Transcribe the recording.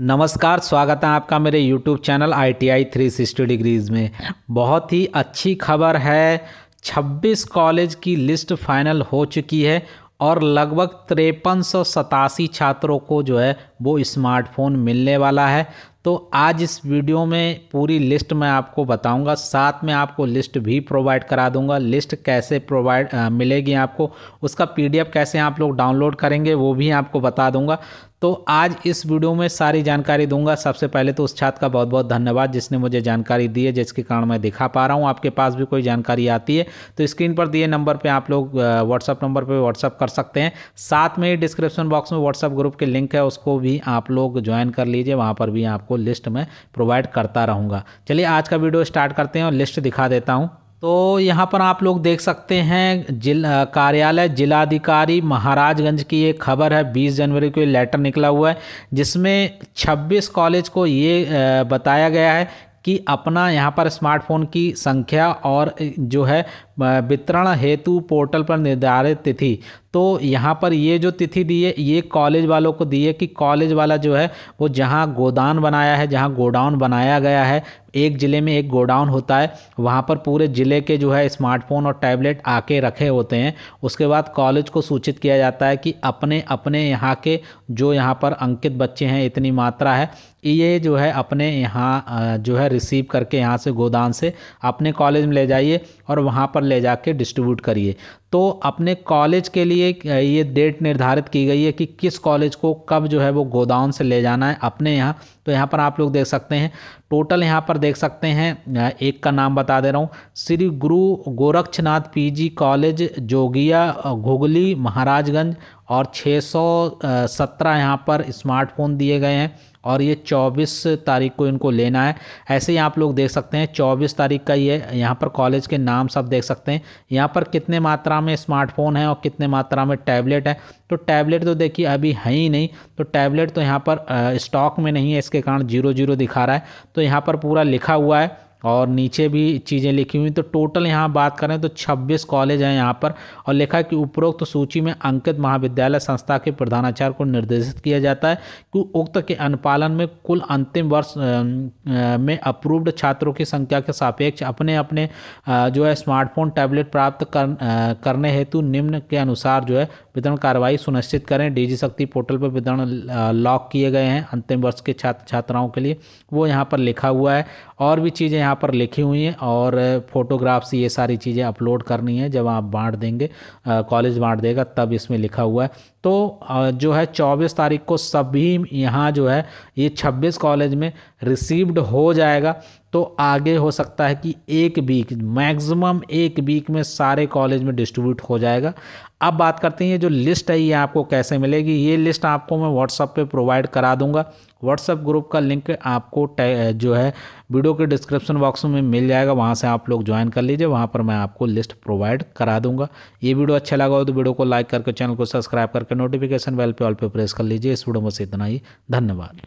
नमस्कार स्वागत है आपका मेरे YouTube channel I T I three sixty degrees में बहुत ही अच्छी खबर है 26 कॉलेज की लिस्ट फाइनल हो चुकी है और लगभग तिरपन छात्रों को जो है वो स्मार्टफोन मिलने वाला है तो आज इस वीडियो में पूरी लिस्ट मैं आपको बताऊंगा साथ में आपको लिस्ट भी प्रोवाइड करा दूंगा लिस्ट कैसे प्रोवाइड मिलेगी आपको उसका पीडीएफ कैसे आप लोग डाउनलोड करेंगे वो भी आपको बता दूंगा तो आज इस वीडियो में सारी जानकारी दूंगा सबसे पहले तो उस छात्र का बहुत बहुत धन्यवाद जिसने मुझे जानकारी दी है जिसके कारण मैं दिखा पा रहा हूँ आपके पास भी कोई जानकारी आती है तो स्क्रीन पर दिए नंबर पे आप लोग व्हाट्सअप नंबर पे व्हाट्सअप कर सकते हैं साथ में ही डिस्क्रिप्शन बॉक्स में व्हाट्सअप ग्रुप के लिंक है उसको भी आप लोग ज्वाइन कर लीजिए वहाँ पर भी आपको आपको लिस्ट में प्रोवाइड करता रहूँगा चलिए आज का वीडियो स्टार्ट करते हैं और लिस्ट दिखा देता हूँ तो यहाँ पर आप लोग देख सकते हैं जिल कार्यालय जिलाधिकारी महाराजगंज की एक खबर है 20 जनवरी को ये लेटर निकला हुआ है जिसमें 26 कॉलेज को ये बताया गया है कि अपना यहाँ पर स्मार्टफोन की संख्या और जो है वितरण हेतु पोर्टल पर निर्धारित तिथि तो यहाँ पर ये जो तिथि दी है ये कॉलेज वालों को दी है कि कॉलेज वाला जो है वो जहाँ गोदान बनाया है जहाँ गोडाउन बनाया गया है एक ज़िले में एक गोडाउन होता है वहाँ पर पूरे ज़िले के जो है स्मार्टफोन और टैबलेट आके रखे होते हैं उसके बाद कॉलेज को सूचित किया जाता है कि अपने अपने यहाँ के जो यहाँ पर अंकित बच्चे हैं इतनी मात्रा है ये जो है अपने यहाँ जो है रिसीव करके यहाँ से गोदान से अपने कॉलेज में ले जाइए और वहाँ पर ले जाके डिस्ट्रीब्यूट करिए तो अपने कॉलेज के लिए ये डेट निर्धारित की गई है कि किस कॉलेज को कब जो है वो गोदाउन से ले जाना है अपने यहाँ तो यहाँ पर आप लोग देख सकते हैं टोटल यहाँ पर देख सकते हैं एक का नाम बता दे रहा हूँ श्री गुरु गोरक्षनाथ पीजी कॉलेज जोगिया घुगली महाराजगंज और 617 यहाँ पर स्मार्टफोन दिए गए हैं और ये 24 तारीख को इनको लेना है ऐसे ही आप लोग देख सकते हैं 24 तारीख का ये यहाँ पर कॉलेज के नाम सब देख सकते हैं यहाँ पर कितने मात्रा मात्रा में स्मार्टफोन है और कितने मात्रा में टैबलेट है तो टैबलेट तो देखिए अभी है ही नहीं तो टैबलेट तो यहाँ पर स्टॉक में नहीं है इसके कारण जीरो जीरो दिखा रहा है तो यहाँ पर पूरा लिखा हुआ है और नीचे भी चीज़ें लिखी हुई तो टोटल यहाँ बात करें तो 26 कॉलेज हैं यहाँ पर और लिखा है कि उपरोक्त तो सूची में अंकित महाविद्यालय संस्था के प्रधानाचार्य को निर्देशित किया जाता है कि उक्त के अनुपालन में कुल अंतिम वर्ष में अप्रूव्ड छात्रों की संख्या के सापेक्ष अपने अपने जो है स्मार्टफोन टैबलेट प्राप्त कर, करने हेतु निम्न के अनुसार जो है वितरण कार्रवाई सुनिश्चित करें डीजी शक्ति पोर्टल पर वितरण लॉक किए गए हैं अंतिम वर्ष के छात्र छात्राओं के लिए वो यहाँ पर लिखा हुआ है और भी चीज़ें यहाँ पर लिखी हुई हैं और फोटोग्राफ्स ये सारी चीज़ें अपलोड करनी है जब आप बांट देंगे कॉलेज बांट देगा तब इसमें लिखा हुआ है तो जो है चौबीस तारीख को सभी यहाँ जो है ये छब्बीस कॉलेज में रिसीव्ड हो जाएगा तो आगे हो सकता है कि एक वीक मैक्सिमम एक वीक में सारे कॉलेज में डिस्ट्रीब्यूट हो जाएगा अब बात करते हैं ये जो लिस्ट है ये आपको कैसे मिलेगी ये लिस्ट आपको मैं व्हाट्सअप पे प्रोवाइड करा दूंगा व्हाट्सअप ग्रुप का लिंक आपको जो है वीडियो के डिस्क्रिप्शन बॉक्स में मिल जाएगा वहाँ से आप लोग ज्वाइन कर लीजिए वहाँ पर मैं आपको लिस्ट प्रोवाइड करा दूंगा ये वीडियो अच्छा लगा हो तो वीडियो को लाइक करके चैनल को सब्सक्राइब करके नोटिफिकेशन बेल पे ऑल पर प्रेस कर लीजिए इस वीडियो में से इतना ही धन्यवाद